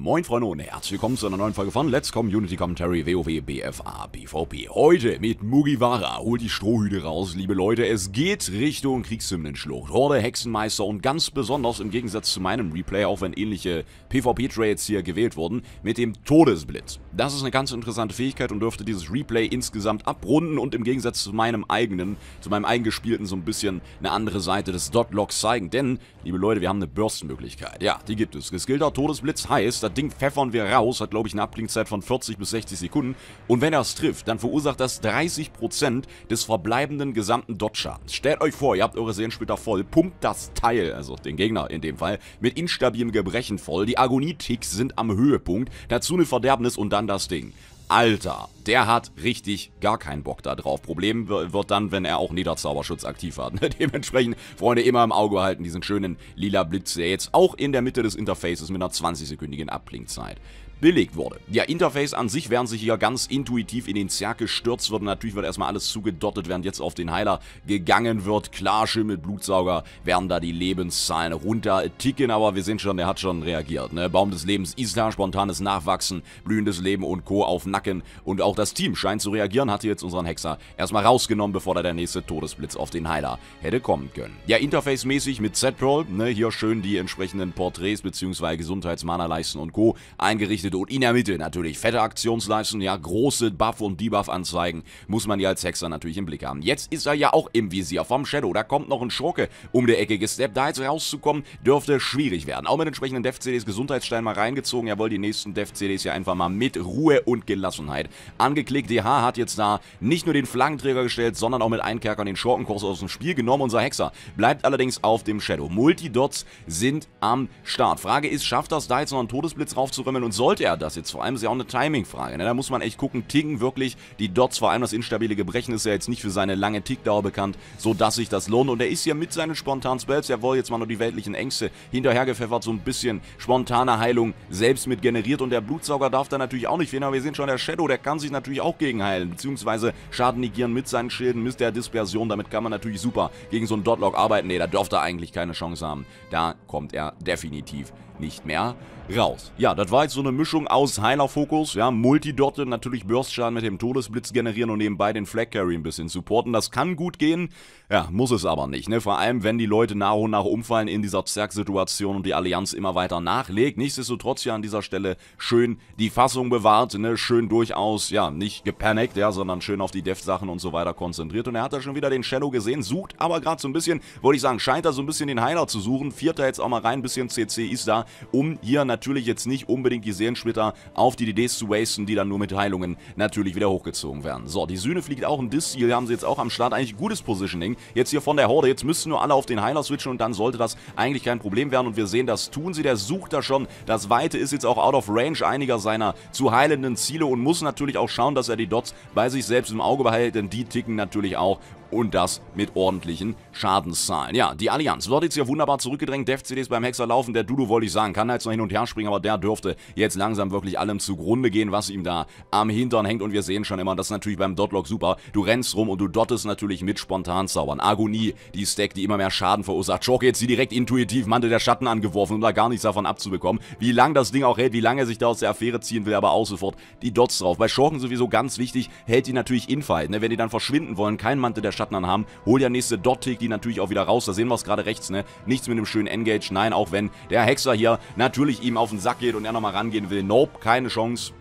Moin Freunde und herzlich willkommen zu einer neuen Folge von Let's Community Commentary WoW BFA PvP. Heute mit Mugiwara. Holt die Strohhüte raus, liebe Leute. Es geht Richtung Kriegshymnenschlucht, Horde, Hexenmeister und ganz besonders im Gegensatz zu meinem Replay, auch wenn ähnliche PvP-Trades hier gewählt wurden, mit dem Todesblitz. Das ist eine ganz interessante Fähigkeit und dürfte dieses Replay insgesamt abrunden und im Gegensatz zu meinem eigenen, zu meinem eingespielten so ein bisschen eine andere Seite des Dotlocks zeigen. Denn, liebe Leute, wir haben eine Burstmöglichkeit. Ja, die gibt es. Geskillter Todesblitz heißt, das Ding pfeffern wir raus, hat glaube ich eine Abklingzeit von 40 bis 60 Sekunden und wenn er es trifft, dann verursacht das 30% des verbleibenden gesamten Dodge-Schadens. Stellt euch vor, ihr habt eure Sehensplitter voll, pumpt das Teil, also den Gegner in dem Fall, mit instabilem Gebrechen voll, die Agonieticks sind am Höhepunkt, dazu eine Verderbnis und dann das Ding. Alter, der hat richtig gar keinen Bock da drauf. Problem wird dann, wenn er auch Niederzauberschutz aktiv hat. Ne, dementsprechend, Freunde, immer im Auge halten diesen schönen lila Blitz, der jetzt auch in der Mitte des Interfaces mit einer 20-sekündigen Abblinkzeit belegt wurde. Ja Interface an sich während sich hier ganz intuitiv in den Zerg gestürzt wird und natürlich wird erstmal alles zugedottet während jetzt auf den Heiler gegangen wird. Klar schön mit Blutsauger werden da die Lebenszahlen runter ticken, aber wir sehen schon der hat schon reagiert. Ne? Baum des Lebens ist da, spontanes Nachwachsen, blühendes Leben und Co. auf Nacken und auch das Team scheint zu reagieren, hatte jetzt unseren Hexer erstmal rausgenommen, bevor da der nächste Todesblitz auf den Heiler hätte kommen können. Ja Interface-mäßig mit z pearl ne? hier schön die entsprechenden Porträts bzw. Gesundheitsmana-Leisten und Co. eingerichtet Mitte und in der Mitte natürlich fette Aktionsleisten, ja, große Buff- und Debuff-Anzeigen muss man ja als Hexer natürlich im Blick haben. Jetzt ist er ja auch im Visier vom Shadow, da kommt noch ein Schurke um der Ecke gesteppt, da jetzt rauszukommen, dürfte schwierig werden. Auch mit entsprechenden dev cds Gesundheitsstein mal reingezogen, jawohl, die nächsten dev cds ja einfach mal mit Ruhe und Gelassenheit angeklickt. DH hat jetzt da nicht nur den Flaggenträger gestellt, sondern auch mit Einkerkern den Schurkenkurs aus dem Spiel genommen. Unser Hexer bleibt allerdings auf dem Shadow. Multidots sind am Start. Frage ist, schafft das da jetzt noch einen Todesblitz raufzurümmeln und sollte wollte er das jetzt? Vor allem ist ja auch eine Timing-Frage. Ne? Da muss man echt gucken, ticken wirklich die Dots, vor allem das instabile Gebrechen ist ja jetzt nicht für seine lange Tickdauer bekannt, sodass sich das lohnt. Und er ist ja mit seinen spontanen Spells, jawohl, jetzt mal nur die weltlichen Ängste hinterhergepfeffert, so ein bisschen spontane Heilung selbst mit generiert. Und der Blutsauger darf da natürlich auch nicht fehlen, aber wir sehen schon, der Shadow, der kann sich natürlich auch gegenheilen, beziehungsweise Schaden negieren mit seinen Schilden, mit der Dispersion. Damit kann man natürlich super gegen so einen Dotlock arbeiten. Nee, da dürfte er eigentlich keine Chance haben. Da kommt er definitiv nicht mehr raus. Ja, das war jetzt so eine Mischung Mischung aus heiler Fokus, ja, Multidotte, natürlich Burst-Schaden mit dem Todesblitz generieren und nebenbei den Flag Carry ein bisschen supporten. Das kann gut gehen, ja, muss es aber nicht, ne? Vor allem, wenn die Leute nach und nach umfallen in dieser Zerg-Situation und die Allianz immer weiter nachlegt. Nichtsdestotrotz ja an dieser Stelle schön die Fassung bewahrt, ne? Schön durchaus, ja, nicht gepanickt, ja, sondern schön auf die Def-Sachen und so weiter konzentriert. Und er hat da schon wieder den Shadow gesehen, sucht aber gerade so ein bisschen, wollte ich sagen, scheint da so ein bisschen den Heiler zu suchen. Vierter jetzt auch mal rein, ein bisschen CC ist da, um hier natürlich jetzt nicht unbedingt die Seelen Splitter auf die DDs zu wasten, die dann nur mit Heilungen natürlich wieder hochgezogen werden. So, die Sühne fliegt auch ein Disseal, haben sie jetzt auch am Start. Eigentlich gutes Positioning. Jetzt hier von der Horde. Jetzt müssen nur alle auf den Heiler switchen und dann sollte das eigentlich kein Problem werden. Und wir sehen, das tun sie. Der sucht da schon. Das Weite ist jetzt auch out of range einiger seiner zu heilenden Ziele und muss natürlich auch schauen, dass er die Dots bei sich selbst im Auge behält, denn die ticken natürlich auch und das mit ordentlichen Schadenszahlen. Ja, die Allianz wird jetzt hier wunderbar zurückgedrängt. dev cds beim Hexer laufen. Der Dudu, wollte ich sagen, kann jetzt noch hin und her springen, aber der dürfte jetzt langsam langsam wirklich allem zugrunde gehen, was ihm da am Hintern hängt. Und wir sehen schon immer, das ist natürlich beim Dotlock super. Du rennst rum und du dottest natürlich mit Spontanzaubern. Agonie, die Stack, die immer mehr Schaden verursacht. Shock jetzt sie direkt intuitiv Mantel der Schatten angeworfen, um da gar nichts davon abzubekommen. Wie lang das Ding auch hält, wie lange er sich da aus der Affäre ziehen will, aber auch sofort die Dots drauf. Bei Schurken sowieso ganz wichtig, hält die natürlich Infight. Ne? Wenn die dann verschwinden wollen, keinen Mantel der Schatten anhaben, hol der nächste Dot-Tick die natürlich auch wieder raus. Da sehen wir es gerade rechts, ne? Nichts mit einem schönen Engage. Nein, auch wenn der Hexer hier natürlich ihm auf den Sack geht und er nochmal rangehen will will. Nope, keine Chance.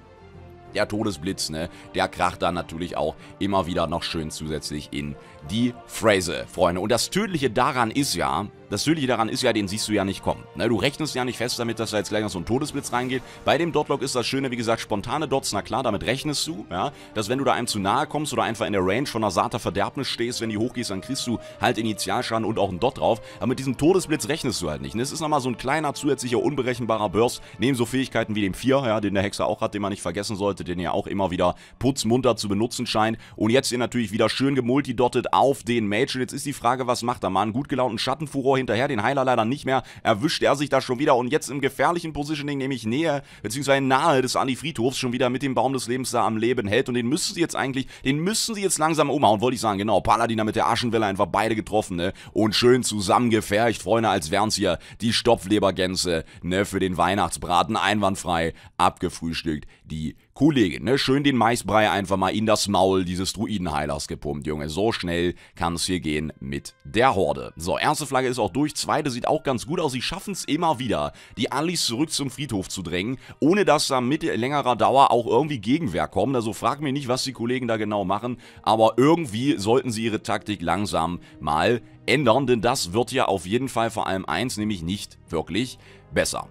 Der Todesblitz, ne, der kracht dann natürlich auch immer wieder noch schön zusätzlich in die Phrase, Freunde. Und das Tödliche daran ist ja, das Tödliche daran ist ja, den siehst du ja nicht kommen. Na, ne, du rechnest ja nicht fest damit, dass da jetzt gleich noch so ein Todesblitz reingeht. Bei dem Dotlock ist das Schöne, wie gesagt, spontane Dots, na klar, damit rechnest du, ja, dass wenn du da einem zu nahe kommst oder einfach in der Range von einer Sata Verderbnis stehst, wenn die hochgehst, dann kriegst du halt Initialschaden und auch einen Dot drauf. Aber mit diesem Todesblitz rechnest du halt nicht. Ne? Das ist nochmal so ein kleiner, zusätzlicher, unberechenbarer Burst, neben so Fähigkeiten wie dem 4, ja, den der Hexer auch hat, den man nicht vergessen sollte, den er auch immer wieder putzmunter zu benutzen scheint. Und jetzt hier natürlich wieder schön gemultidottet auf den Mage. Und jetzt ist die Frage, was macht er? Mal einen gut gelaunten Schattenfuror hinterher, den Heiler leider nicht mehr, erwischt er sich da schon wieder und jetzt im gefährlichen Positioning, nämlich näher, beziehungsweise nahe des Anifriedhofs schon wieder mit dem Baum des Lebens da am Leben hält und den müssen sie jetzt eigentlich, den müssen sie jetzt langsam umhauen, wollte ich sagen, genau, Paladiner mit der Aschenwelle einfach beide getroffen, ne, und schön zusammengefercht, Freunde, als wären wären's hier die Stopflebergänse, ne, für den Weihnachtsbraten einwandfrei abgefrühstückt, die Kollege, ne, schön den Maisbrei einfach mal in das Maul dieses Druidenheilers gepumpt, Junge. So schnell kann es hier gehen mit der Horde. So, erste Flagge ist auch durch, zweite sieht auch ganz gut aus. Sie schaffen es immer wieder, die Allies zurück zum Friedhof zu drängen, ohne dass da mit längerer Dauer auch irgendwie Gegenwehr kommt. Also frag mir nicht, was die Kollegen da genau machen, aber irgendwie sollten sie ihre Taktik langsam mal ändern, denn das wird ja auf jeden Fall vor allem eins, nämlich nicht wirklich besser.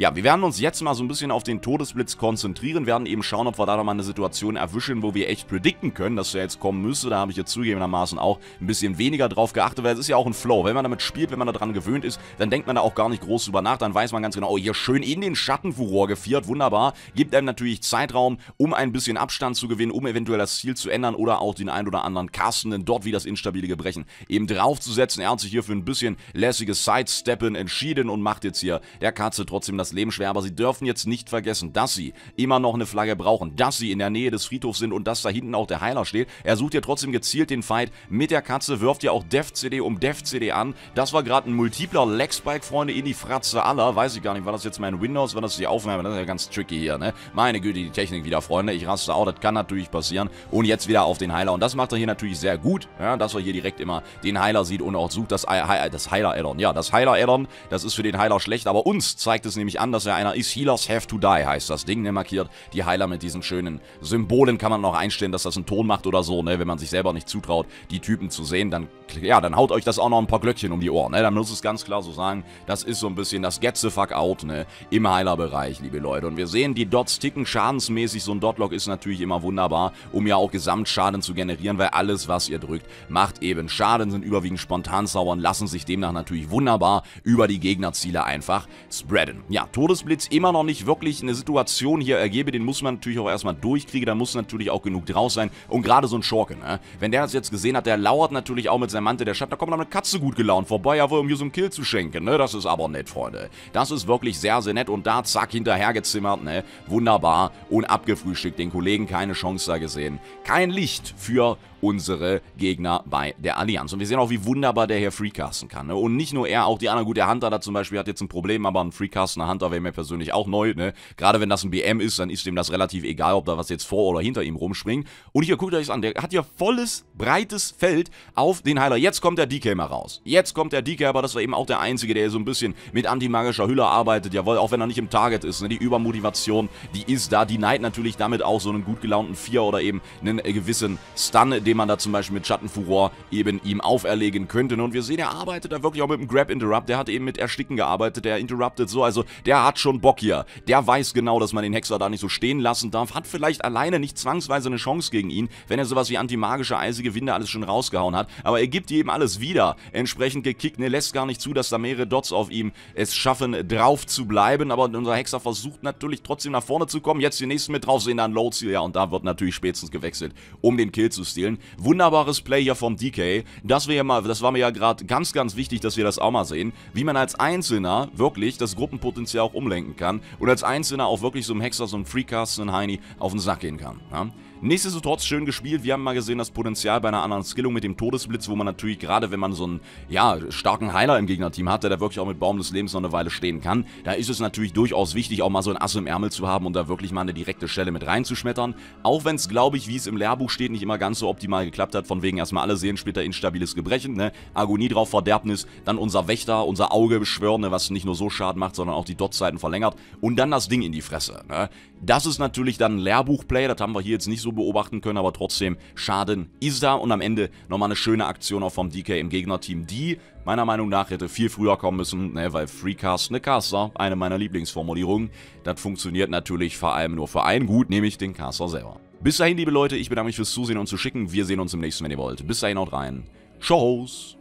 Ja, wir werden uns jetzt mal so ein bisschen auf den Todesblitz konzentrieren, werden eben schauen, ob wir da nochmal eine Situation erwischen, wo wir echt predikten können, dass der jetzt kommen müsste. Da habe ich jetzt zugegebenermaßen auch ein bisschen weniger drauf geachtet, weil es ist ja auch ein Flow. Wenn man damit spielt, wenn man daran gewöhnt ist, dann denkt man da auch gar nicht groß drüber nach, dann weiß man ganz genau, oh, hier schön in den Schattenfuror gefiert, wunderbar. Gibt einem natürlich Zeitraum, um ein bisschen Abstand zu gewinnen, um eventuell das Ziel zu ändern oder auch den ein oder anderen Castenden dort wie das instabile Gebrechen eben draufzusetzen. Er hat sich hier für ein bisschen lässiges Sidesteppen entschieden und macht jetzt hier der Katze trotzdem das das Leben schwer, aber sie dürfen jetzt nicht vergessen, dass sie immer noch eine Flagge brauchen, dass sie in der Nähe des Friedhofs sind und dass da hinten auch der Heiler steht. Er sucht ja trotzdem gezielt den Fight mit der Katze, wirft ja auch Def-CD um Def-CD an. Das war gerade ein multipler Leg-Spike, Freunde, in die Fratze aller. Weiß ich gar nicht, war das jetzt mein Windows, war das die Aufnahme? Das ist ja ganz tricky hier, ne? Meine Güte, die Technik wieder, Freunde. Ich raste auch, das kann natürlich passieren. Und jetzt wieder auf den Heiler. Und das macht er hier natürlich sehr gut, ja, dass er hier direkt immer den Heiler sieht und auch sucht das, das Heiler-Addon. Ja, das Heiler-Addon, das ist für den Heiler schlecht, aber uns zeigt es nämlich an, dass er einer ist. Healers have to die heißt das Ding, ne, markiert. Die Heiler mit diesen schönen Symbolen kann man noch einstellen, dass das einen Ton macht oder so, ne, wenn man sich selber nicht zutraut, die Typen zu sehen, dann, ja, dann haut euch das auch noch ein paar Glöckchen um die Ohren, ne, dann muss es ganz klar so sagen, das ist so ein bisschen das Get the fuck out, ne, im Heilerbereich, liebe Leute. Und wir sehen, die Dots ticken schadensmäßig, so ein Dotlock ist natürlich immer wunderbar, um ja auch Gesamtschaden zu generieren, weil alles, was ihr drückt, macht eben Schaden, sind überwiegend Spontanzauber und lassen sich demnach natürlich wunderbar über die Gegnerziele einfach spreaden. Ja, ja, Todesblitz immer noch nicht wirklich eine Situation hier ergebe, den muss man natürlich auch erstmal durchkriegen, da muss natürlich auch genug draus sein und gerade so ein Schorke, ne? Wenn der das jetzt gesehen hat, der lauert natürlich auch mit seinem Mantel der Stadt, da kommt noch eine Katze gut gelaunt vorbei, aber um hier so einen Kill zu schenken, ne? Das ist aber nett, Freunde. Das ist wirklich sehr, sehr nett und da zack, hinterhergezimmert, ne? Wunderbar und abgefrühstückt, den Kollegen keine Chance da gesehen. Kein Licht für unsere Gegner bei der Allianz. Und wir sehen auch, wie wunderbar der hier freecasten kann. Ne? Und nicht nur er, auch die anderen. Gut, der Hunter da zum Beispiel hat jetzt ein Problem, aber ein Freecastener Hunter wäre mir persönlich auch neu. Ne? Gerade wenn das ein BM ist, dann ist dem das relativ egal, ob da was jetzt vor oder hinter ihm rumspringt. Und hier, guckt euch das an. Der hat ja volles, breites Feld auf den Heiler. Jetzt kommt der DK mal raus. Jetzt kommt der DK, aber das war eben auch der Einzige, der so ein bisschen mit antimagischer Hülle arbeitet. Jawohl, auch wenn er nicht im Target ist. Ne? Die Übermotivation, die ist da. Die neigt natürlich damit auch so einen gut gelaunten Vier oder eben einen äh, gewissen Stun, den man da zum Beispiel mit Schattenfuror eben ihm auferlegen könnte. Und wir sehen, er arbeitet da wirklich auch mit dem Grab Interrupt. Der hat eben mit Ersticken gearbeitet, der interruptet so. Also der hat schon Bock hier. Der weiß genau, dass man den Hexer da nicht so stehen lassen darf. Hat vielleicht alleine nicht zwangsweise eine Chance gegen ihn, wenn er sowas wie antimagische eisige Winde alles schon rausgehauen hat. Aber er gibt eben alles wieder. Entsprechend gekickt, ne, lässt gar nicht zu, dass da mehrere Dots auf ihm es schaffen, drauf zu bleiben. Aber unser Hexer versucht natürlich trotzdem nach vorne zu kommen. Jetzt die nächsten mit drauf sehen, dann Load Seal, ja. Und da wird natürlich spätestens gewechselt, um den Kill zu stehlen. Wunderbares Play hier vom DK. Das, wir mal, das war mir ja gerade ganz, ganz wichtig, dass wir das auch mal sehen. Wie man als Einzelner wirklich das Gruppenpotenzial auch umlenken kann. Und als Einzelner auch wirklich so einem Hexer, so einem Freecast, so einem Heini auf den Sack gehen kann. Ja? Nichtsdestotrotz schön gespielt. Wir haben mal gesehen das Potenzial bei einer anderen Skillung mit dem Todesblitz, wo man natürlich gerade, wenn man so einen ja, starken Heiler im Gegnerteam hat, der da wirklich auch mit Baum des Lebens noch eine Weile stehen kann, da ist es natürlich durchaus wichtig, auch mal so ein Ass im Ärmel zu haben und da wirklich mal eine direkte Stelle mit reinzuschmettern. Auch wenn es, glaube ich, wie es im Lehrbuch steht, nicht immer ganz so optimal geklappt hat, von wegen erstmal alle sehen, später instabiles Gebrechen, ne? Agonie drauf, Verderbnis, dann unser Wächter, unser Auge beschwören, ne? was nicht nur so Schaden macht, sondern auch die Dot-Zeiten verlängert und dann das Ding in die Fresse. Ne? Das ist natürlich dann ein Lehrbuch-Play, das haben wir hier jetzt nicht so so beobachten können, aber trotzdem Schaden ist da und am Ende nochmal eine schöne Aktion auch vom DK im Gegnerteam, die meiner Meinung nach hätte viel früher kommen müssen, ne, weil Freecast eine Caster, eine meiner Lieblingsformulierungen, das funktioniert natürlich vor allem nur für einen gut, nämlich den Caster selber. Bis dahin, liebe Leute, ich bedanke mich fürs Zusehen und zu schicken. Wir sehen uns im nächsten, wenn ihr wollt. Bis dahin, haut rein. Tschüss.